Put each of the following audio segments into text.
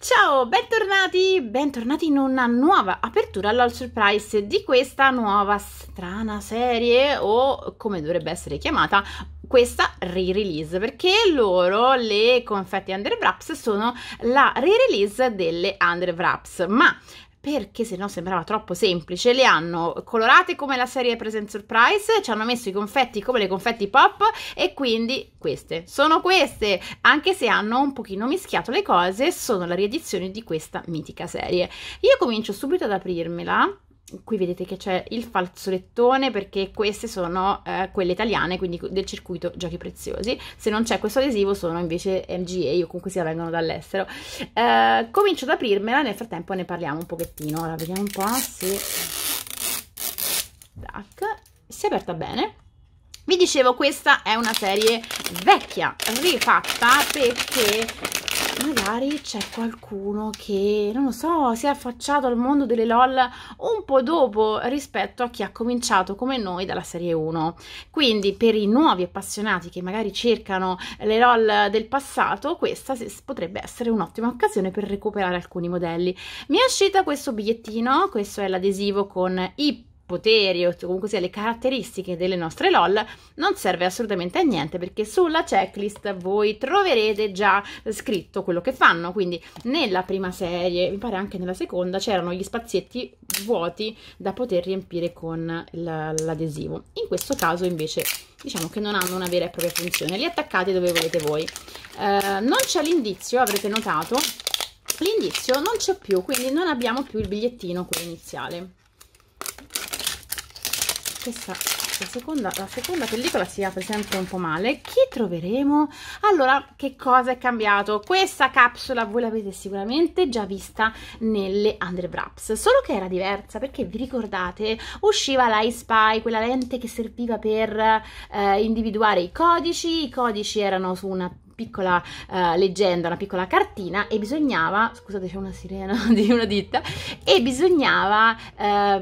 Ciao, bentornati, bentornati in una nuova apertura all'All Surprise di questa nuova strana serie o come dovrebbe essere chiamata questa re-release perché loro le confetti under wraps sono la re-release delle under wraps ma perché se no sembrava troppo semplice. Le hanno colorate come la serie Present Surprise, ci hanno messo i confetti come le confetti pop e quindi queste sono queste, anche se hanno un pochino mischiato le cose, sono la riedizione di questa mitica serie. Io comincio subito ad aprirmela qui vedete che c'è il fazzolettone perché queste sono eh, quelle italiane quindi del circuito giochi preziosi se non c'è questo adesivo sono invece MGA o comunque si vengono dall'estero eh, comincio ad aprirmela nel frattempo ne parliamo un pochettino ora vediamo un po' se Tac. si è aperta bene vi dicevo questa è una serie vecchia rifatta perché magari c'è qualcuno che, non lo so, si è affacciato al mondo delle LOL un po' dopo rispetto a chi ha cominciato come noi dalla serie 1. Quindi per i nuovi appassionati che magari cercano le LOL del passato, questa potrebbe essere un'ottima occasione per recuperare alcuni modelli. Mi è uscita questo bigliettino, questo è l'adesivo con i poteri o comunque sia le caratteristiche delle nostre LOL non serve assolutamente a niente perché sulla checklist voi troverete già scritto quello che fanno quindi nella prima serie mi pare anche nella seconda c'erano gli spazietti vuoti da poter riempire con l'adesivo in questo caso invece diciamo che non hanno una vera e propria funzione li attaccate dove volete voi eh, non c'è l'indizio avrete notato l'indizio non c'è più quindi non abbiamo più il bigliettino quello iniziale questa la seconda, la seconda pellicola si apre sempre un po' male Chi troveremo? allora che cosa è cambiato? questa capsula voi l'avete sicuramente già vista nelle Under Wraps, solo che era diversa perché vi ricordate usciva la iSpy quella lente che serviva per eh, individuare i codici i codici erano su una piccola uh, leggenda, una piccola cartina e bisognava, scusate c'è una sirena di una ditta, e bisognava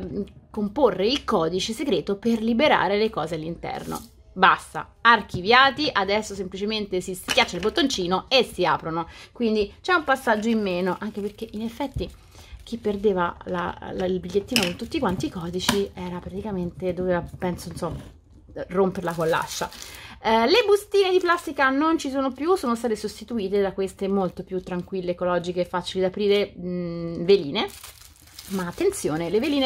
uh, comporre il codice segreto per liberare le cose all'interno. Basta, archiviati, adesso semplicemente si schiaccia il bottoncino e si aprono. Quindi c'è un passaggio in meno, anche perché in effetti chi perdeva la, la, il bigliettino con tutti quanti i codici era praticamente, doveva, penso, insomma, romperla con l'ascia. Eh, le bustine di plastica non ci sono più, sono state sostituite da queste molto più tranquille, ecologiche, facili da aprire, mh, mm, veline ma attenzione le veline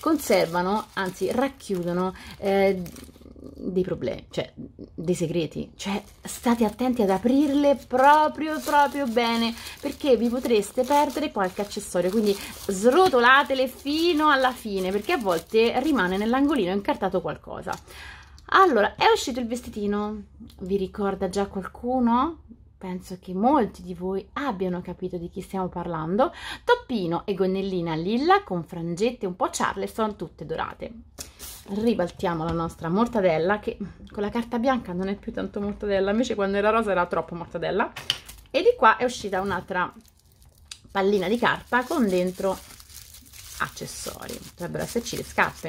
conservano anzi racchiudono eh, dei problemi cioè dei segreti cioè state attenti ad aprirle proprio proprio bene perché vi potreste perdere qualche accessorio quindi srotolatele fino alla fine perché a volte rimane nell'angolino incartato qualcosa allora è uscito il vestitino vi ricorda già qualcuno penso che molti di voi abbiano capito di chi stiamo parlando, toppino e gonnellina lilla con frangette un po' charleston tutte dorate. Ribaltiamo la nostra mortadella che con la carta bianca non è più tanto mortadella, invece quando era rosa era troppo mortadella. E di qua è uscita un'altra pallina di carta con dentro accessori, potrebbero esserci le scarpe.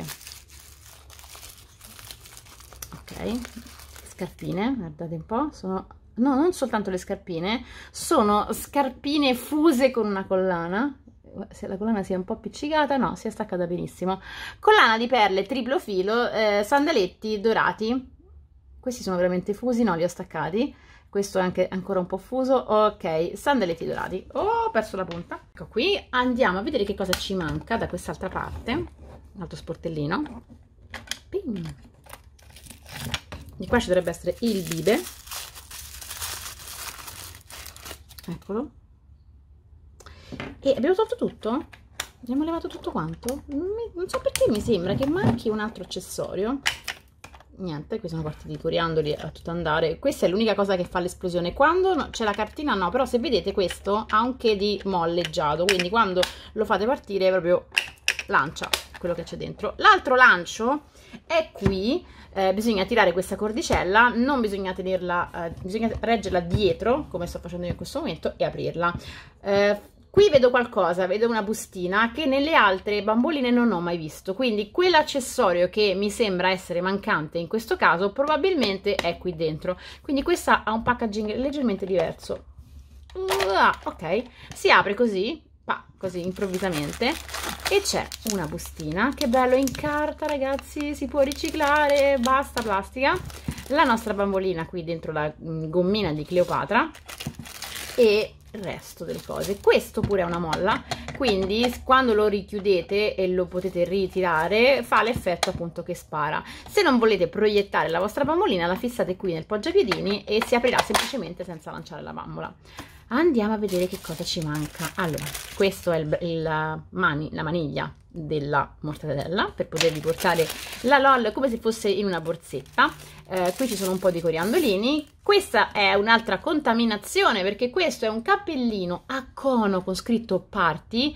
Ok, scarpine, guardate un po', sono no, non soltanto le scarpine, sono scarpine fuse con una collana, se la collana sia un po' appiccicata, no, si è staccata benissimo. Collana di perle triplo filo, eh, sandaletti dorati, questi sono veramente fusi, no, li ho staccati, questo è anche ancora un po' fuso, ok, sandaletti dorati, oh, ho perso la punta. Ecco qui, andiamo a vedere che cosa ci manca da quest'altra parte, un altro sportellino, Ping. di qua ci dovrebbe essere il bibe, eccolo e abbiamo tolto tutto abbiamo levato tutto quanto non so perché mi sembra che manchi un altro accessorio niente qui sono partiti i coriandoli a tutto andare questa è l'unica cosa che fa l'esplosione quando c'è la cartina no però se vedete questo ha un che di molleggiato quindi quando lo fate partire proprio lancia quello che c'è dentro l'altro lancio e qui eh, bisogna tirare questa cordicella, non bisogna tenerla, eh, bisogna reggerla dietro, come sto facendo io in questo momento, e aprirla. Eh, qui vedo qualcosa, vedo una bustina che nelle altre bamboline non ho mai visto, quindi quell'accessorio che mi sembra essere mancante in questo caso probabilmente è qui dentro, quindi questa ha un packaging leggermente diverso. Uh, ok, si apre così pa, così improvvisamente e c'è una bustina che bello in carta ragazzi si può riciclare basta plastica la nostra bambolina qui dentro la mm, gommina di Cleopatra e il resto delle cose questo pure è una molla quindi quando lo richiudete e lo potete ritirare fa l'effetto appunto che spara se non volete proiettare la vostra bambolina la fissate qui nel poggiapiedini e si aprirà semplicemente senza lanciare la bambola andiamo a vedere che cosa ci manca allora questo è il, il uh, mani, la maniglia della mortadella per potervi portare la LOL come se fosse in una borsetta eh, qui ci sono un po' di coriandolini questa è un'altra contaminazione perché questo è un cappellino a cono con scritto party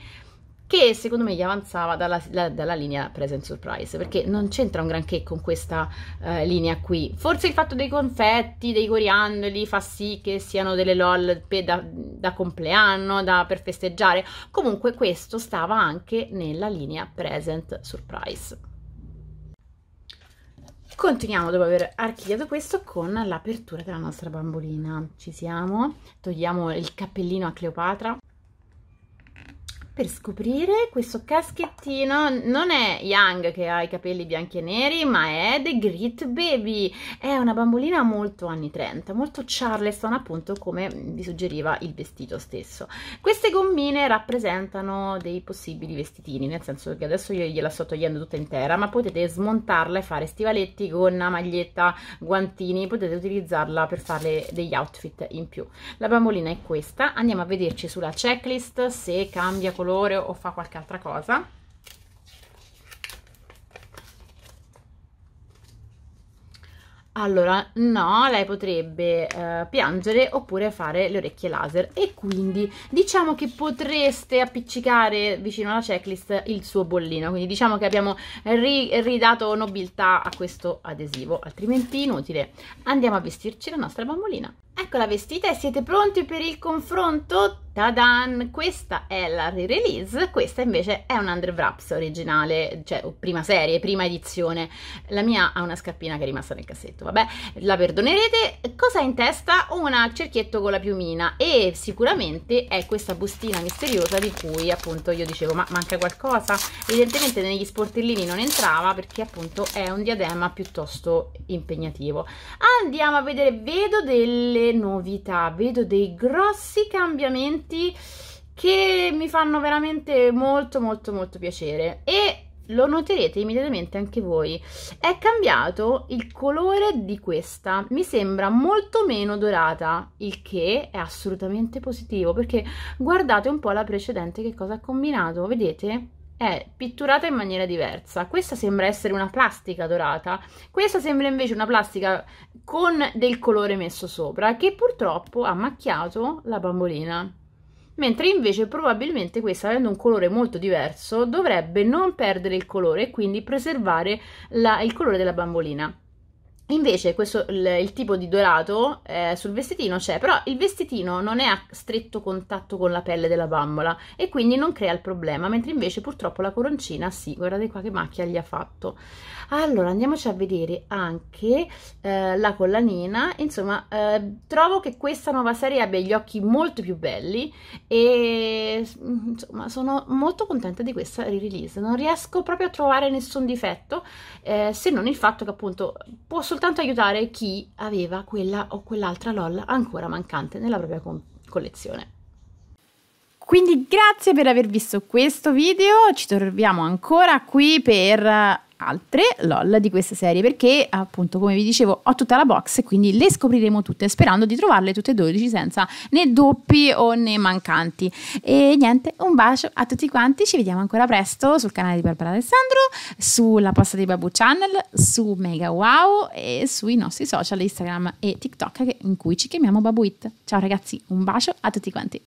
che secondo me gli avanzava dalla, la, dalla linea Present Surprise, perché non c'entra un granché con questa eh, linea qui. Forse il fatto dei confetti, dei coriandoli, fa sì che siano delle LOL da, da compleanno, da, per festeggiare. Comunque questo stava anche nella linea Present Surprise. Continuiamo dopo aver archiviato questo con l'apertura della nostra bambolina. Ci siamo, togliamo il cappellino a Cleopatra per scoprire questo caschettino non è Young che ha i capelli bianchi e neri ma è The Great Baby è una bambolina molto anni 30 molto Charleston appunto come vi suggeriva il vestito stesso queste gommine rappresentano dei possibili vestitini nel senso che adesso io gliela sto togliendo tutta intera ma potete smontarla e fare stivaletti gonna, maglietta, guantini potete utilizzarla per fare degli outfit in più la bambolina è questa andiamo a vederci sulla checklist se cambia colore colore o fa qualche altra cosa Allora, no, lei potrebbe eh, piangere oppure fare le orecchie laser e quindi diciamo che potreste appiccicare vicino alla checklist il suo bollino, quindi diciamo che abbiamo ri ridato nobiltà a questo adesivo, altrimenti inutile. Andiamo a vestirci la nostra bambolina. Eccola vestita e siete pronti per il confronto? Tadan! Questa è la re-release, questa invece è un Under Wraps originale, cioè prima serie, prima edizione. La mia ha una scarpina che è rimasta nel cassetto, vabbè, la perdonerete. Cosa ha in testa? Una cerchietto con la piumina e sicuramente è questa bustina misteriosa di cui appunto io dicevo ma manca qualcosa. Evidentemente negli sportellini non entrava perché appunto è un diadema piuttosto impegnativo. Andiamo a vedere, vedo delle novità, vedo dei grossi cambiamenti commenti che mi fanno veramente molto molto molto piacere e lo noterete immediatamente anche voi è cambiato il colore di questa mi sembra molto meno dorata il che è assolutamente positivo perché guardate un po' la precedente che cosa ha combinato vedete è pitturata in maniera diversa. Questa sembra essere una plastica dorata, questa sembra invece una plastica con del colore messo sopra che purtroppo ha macchiato la bambolina mentre invece probabilmente questa avendo un colore molto diverso dovrebbe non perdere il colore e quindi preservare la, il colore della bambolina. Invece questo, il, il, tipo di dorato eh, sul vestitino c'è, però il vestitino non è a stretto contatto con la pelle della bambola e quindi non crea il problema, mentre invece purtroppo la coroncina sì, guardate qua che macchia gli ha fatto. Allora andiamoci a vedere anche eh, la collanina, insomma eh, trovo che questa nuova serie abbia gli occhi molto più belli e insomma sono molto contenta di questa re-release, non riesco proprio a trovare nessun difetto eh, se non il fatto che appunto posso soltanto aiutare chi aveva quella o quell'altra LOL ancora mancante nella propria collezione. Quindi grazie per aver visto questo video, ci troviamo ancora qui per altre LOL di questa serie perché appunto come vi dicevo ho tutta la box quindi le scopriremo tutte sperando di trovarle tutte e 12 senza né doppi o né mancanti e niente un bacio a tutti quanti ci vediamo ancora presto sul canale di Barbara Alessandro sulla posta di Babu Channel su Mega Wow e sui nostri social Instagram e TikTok in cui ci chiamiamo Babuit ciao ragazzi un bacio a tutti quanti